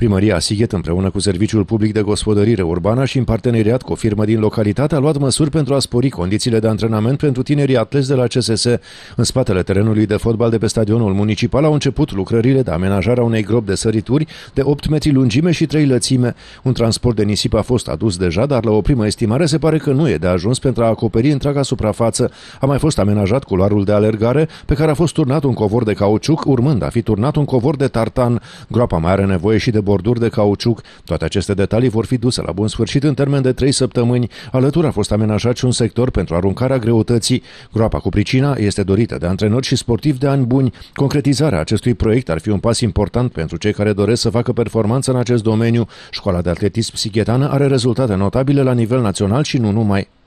Primăria Sighet, împreună cu Serviciul Public de Gospodărire Urbană și în parteneriat cu o firmă din localitate, a luat măsuri pentru a spori condițiile de antrenament pentru tinerii atleți de la CSS. În spatele terenului de fotbal de pe stadionul municipal au început lucrările de amenajare a unei gropi de sărituri de 8 metri lungime și 3 lățime. Un transport de nisip a fost adus deja, dar la o primă estimare se pare că nu e de ajuns pentru a acoperi întreaga suprafață. A mai fost amenajat culoarul de alergare, pe care a fost turnat un covor de cauciuc, urmând a fi turnat un covor de tartan. Groapa mai are nevoie și de borduri de cauciuc. Toate aceste detalii vor fi duse la bun sfârșit în termen de 3 săptămâni. Alături a fost amenajat și un sector pentru aruncarea greutății. Groapa cu pricina este dorită de antrenori și sportivi de ani buni. Concretizarea acestui proiect ar fi un pas important pentru cei care doresc să facă performanță în acest domeniu. Școala de atletism sighetană are rezultate notabile la nivel național și nu numai.